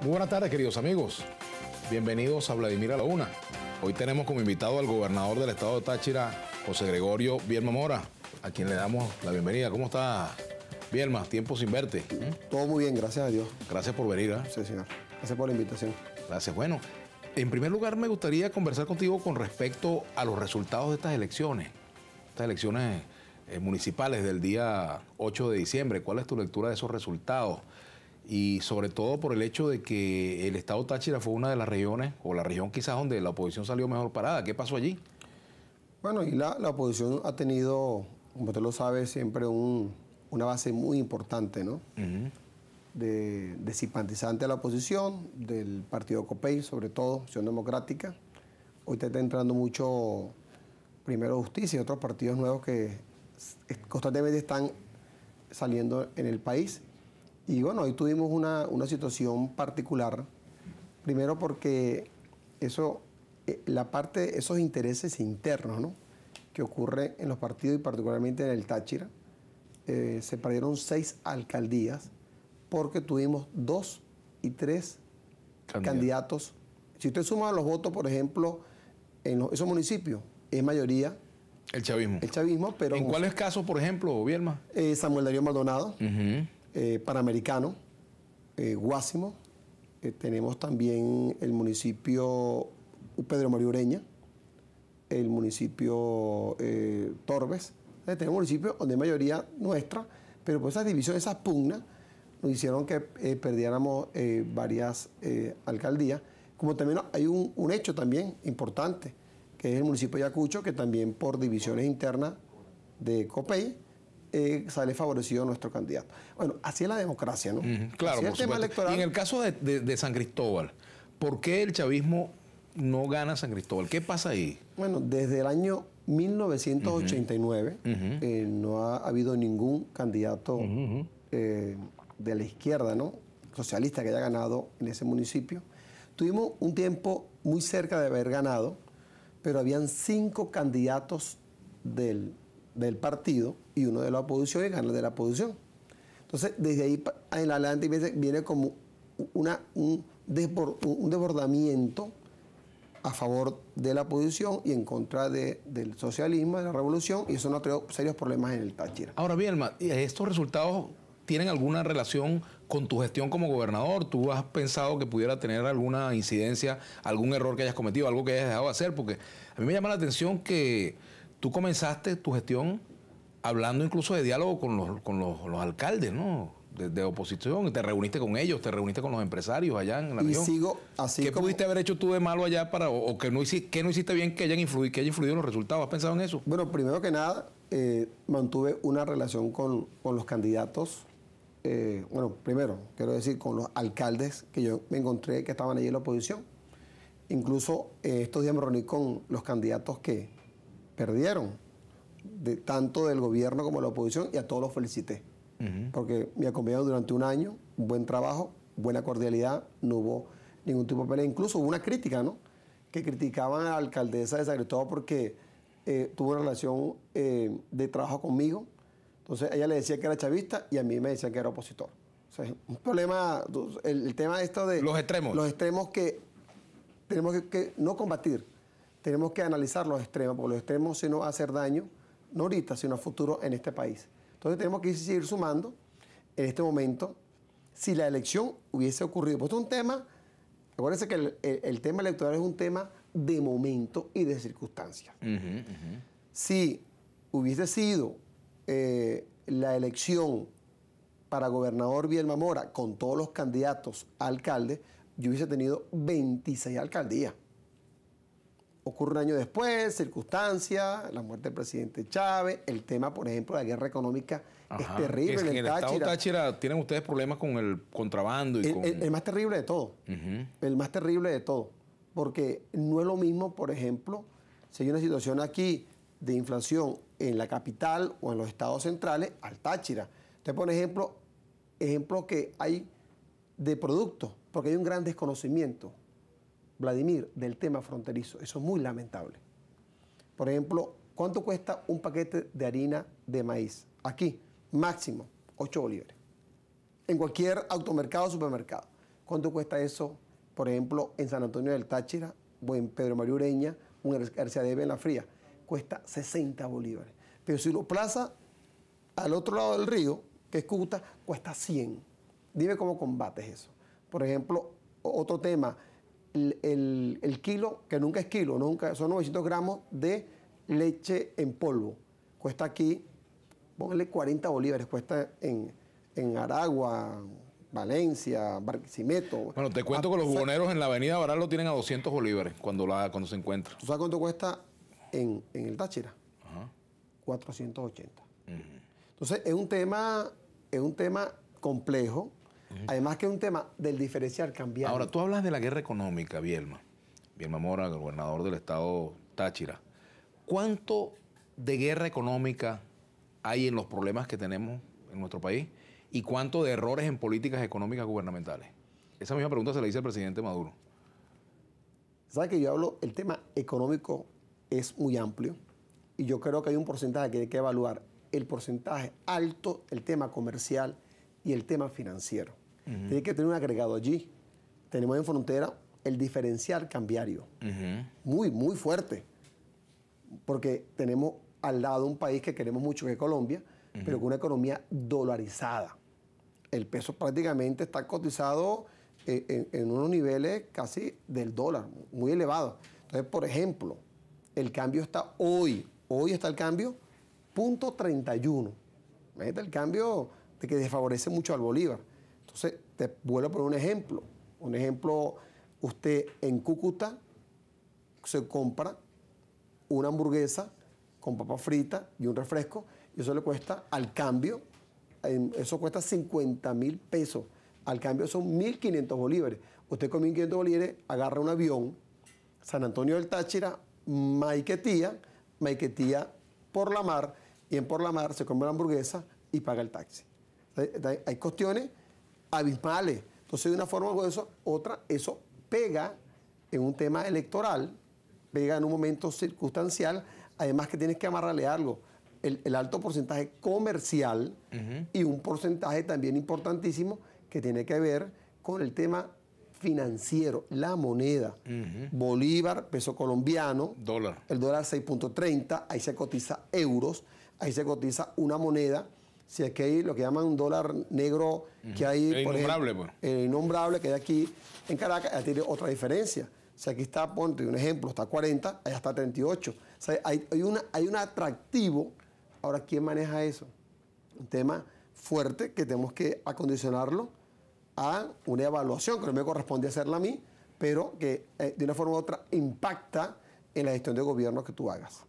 Muy buenas tardes, queridos amigos. Bienvenidos a Vladimir a la Una. Hoy tenemos como invitado al gobernador del estado de Táchira, José Gregorio Bielma Mora, a quien le damos la bienvenida. ¿Cómo está, Bielma? Tiempo sin verte. ¿Mm? Todo muy bien, gracias a Dios. Gracias por venir. ¿ah? Sí, señor. Gracias por la invitación. Gracias. Bueno, en primer lugar me gustaría conversar contigo con respecto a los resultados de estas elecciones. Estas elecciones eh, municipales del día 8 de diciembre. ¿Cuál es tu lectura de esos resultados? y sobre todo por el hecho de que el estado Táchira fue una de las regiones, o la región quizás donde la oposición salió mejor parada. ¿Qué pasó allí? Bueno, y la, oposición ha tenido, como usted lo sabe, siempre una base muy importante, ¿no? de, simpatizante a la oposición, del partido COPEI, sobre todo, opción Democrática. Hoy está entrando mucho Primero Justicia y otros partidos nuevos que constantemente están saliendo en el país y bueno, hoy tuvimos una, situación particular, primero porque eso, eh, la parte, esos intereses internos, ¿no? que ocurre en los partidos y particularmente en el Táchira, eh, se perdieron seis alcaldías porque tuvimos dos y tres candidatos. Si usted suma los votos, por ejemplo, en esos municipios, es mayoría. El chavismo. El chavismo, pero... ¿En cuáles casos, por ejemplo, Bielma? Eh, Samuel Darío Maldonado. Eh, Panamericano, eh, Guásimo. Eh, tenemos también el municipio uh, Pedro María Ureña, el municipio Torbes. tenemos municipios donde hay mayoría nuestra, pero por pues esas divisiones, esas pugnas, nos hicieron que perdiéramos varias alcaldías. Como también hay un, hecho también importante, que es el municipio de Ayacucho, que también por divisiones internas de COPEI, eh, sale favorecido nuestro candidato. Bueno, así es la democracia, ¿no? Claro, en el caso de, San Cristóbal, ¿por qué el chavismo no gana San Cristóbal? ¿Qué pasa ahí? Bueno, desde el año 1989 eh, no ha habido ningún candidato eh, de la izquierda, ¿no? Socialista que haya ganado en ese municipio. Tuvimos un tiempo muy cerca de haber ganado, pero habían cinco candidatos del del partido y uno de la oposición y gana de la oposición. Entonces, desde ahí en adelante viene como una, un, desbordamiento a favor de la oposición y en contra del socialismo, de la revolución, y eso nos trajo serios problemas en el Táchira. Ahora bien, estos resultados tienen alguna relación con tu gestión como gobernador? ¿Tú has pensado que pudiera tener alguna incidencia, algún error que hayas cometido, algo que hayas dejado de hacer? Porque a mí me llama la atención que Tú comenzaste tu gestión hablando incluso de diálogo con los, con los, alcaldes, ¿no? De, oposición, te reuniste con ellos, te reuniste con los empresarios allá en la y sigo así ¿Qué pudiste haber hecho tú de malo allá para, o, que no hiciste, bien que, hayan influido, que haya influido en los resultados? ¿Has pensado en eso? Bueno, primero que nada, eh, mantuve una relación con, los candidatos. Eh, bueno, primero, quiero decir, con los alcaldes que yo me encontré que estaban allí en la oposición. Incluso eh, estos días me reuní con los candidatos que, perdieron, tanto del gobierno como de la oposición, y a todos los felicité, porque me acompañaron durante un año, buen trabajo, buena cordialidad, no hubo ningún tipo de pelea, incluso hubo una crítica, ¿no? Que criticaban a la alcaldesa de San porque eh, tuvo una relación eh, de trabajo conmigo, entonces ella le decía que era chavista y a mí me decían que era opositor. O sea, un problema, el, tema esto de... Los extremos. Los extremos que tenemos que no combatir tenemos que analizar los extremos, porque los extremos si no hacer daño, no ahorita, sino a futuro en este país. Entonces tenemos que seguir sumando en este momento si la elección hubiese ocurrido. Pues es un tema, acuérdense que el, tema electoral es un tema de momento y de circunstancia Si hubiese sido eh, la elección para gobernador Bielma Mora con todos los candidatos a alcalde, yo hubiese tenido 26 alcaldías ocurre un año después, circunstancias, la muerte del presidente Chávez, el tema, por ejemplo, de la guerra económica es terrible. en el, Táchira, Estado Táchira tienen ustedes problemas con el contrabando y el, más terrible de todo. El más terrible de todo. Porque no es lo mismo, por ejemplo, si hay una situación aquí de inflación en la capital o en los estados centrales, al Táchira. Usted pone ejemplo, ejemplo que hay de productos, porque hay un gran desconocimiento. Vladimir, del tema fronterizo. Eso es muy lamentable. Por ejemplo, ¿cuánto cuesta un paquete de harina de maíz? Aquí, máximo 8 bolívares. En cualquier automercado o supermercado. ¿Cuánto cuesta eso, por ejemplo, en San Antonio del Táchira o en Pedro María Ureña, un García en La Fría? Cuesta 60 bolívares. Pero si lo plaza al otro lado del río, que es Cúcuta, cuesta 100. Dime cómo combates eso. Por ejemplo, otro tema, el, kilo, que nunca es kilo, nunca, son 900 gramos de leche en polvo. Cuesta aquí, póngale 40 bolívares, cuesta en, Aragua, Valencia, Barquisimeto. Bueno, te cuento que los ah, buboneros en la avenida Baral lo tienen a 200 bolívares cuando, la, cuando se encuentra. ¿Tú sabes cuánto cuesta en, el Táchira? 480. Entonces, es un tema, es un tema complejo Además que es un tema del diferencial cambiar. Ahora, tú hablas de la guerra económica, Bielma. Bielma Mora, gobernador del estado Táchira. ¿Cuánto de guerra económica hay en los problemas que tenemos en nuestro país? ¿Y cuánto de errores en políticas económicas gubernamentales? Esa misma pregunta se la hice al presidente Maduro. Sabes que yo hablo, el tema económico es muy amplio y yo creo que hay un porcentaje que hay que evaluar. El porcentaje alto, el tema comercial, y el tema financiero. Tiene que tener un agregado allí. Tenemos en frontera el diferencial cambiario. Muy, muy fuerte. Porque tenemos al lado un país que queremos mucho, que es Colombia, pero con una economía dolarizada. El peso prácticamente está cotizado eh, en, unos niveles casi del dólar, muy elevado... Entonces, por ejemplo, el cambio está hoy, hoy está el cambio, punto 31. el cambio de que desfavorece mucho al Bolívar. Entonces, te vuelvo a poner un ejemplo. Un ejemplo, usted en Cúcuta se compra una hamburguesa con papa frita y un refresco, y eso le cuesta al cambio, eso cuesta 50 mil pesos. Al cambio son 1.500 bolívares. Usted con 1.500 bolívares agarra un avión, San Antonio del Táchira, Maiquetía, Maiquetía por la mar, y en por la mar se compra la hamburguesa y paga el taxi. Hay cuestiones abismales. Entonces, de una forma o de eso, otra, eso pega en un tema electoral, pega en un momento circunstancial, además que tienes que amarrarle algo. El, alto porcentaje comercial y un porcentaje también importantísimo que tiene que ver con el tema financiero, la moneda, bolívar, peso colombiano, dólar. El dólar 6.30, ahí se cotiza euros, ahí se cotiza una moneda si aquí hay lo que llaman un dólar negro que hay... Pues. El por innombrable, El que hay aquí en Caracas, ya tiene otra diferencia. Si aquí está, ponte un ejemplo, está 40, allá está 38. O sea, hay, un atractivo. Ahora, ¿quién maneja eso? Un tema fuerte que tenemos que acondicionarlo a una evaluación que no me corresponde hacerla a mí, pero que eh, de una forma u otra impacta en la gestión de gobierno que tú hagas.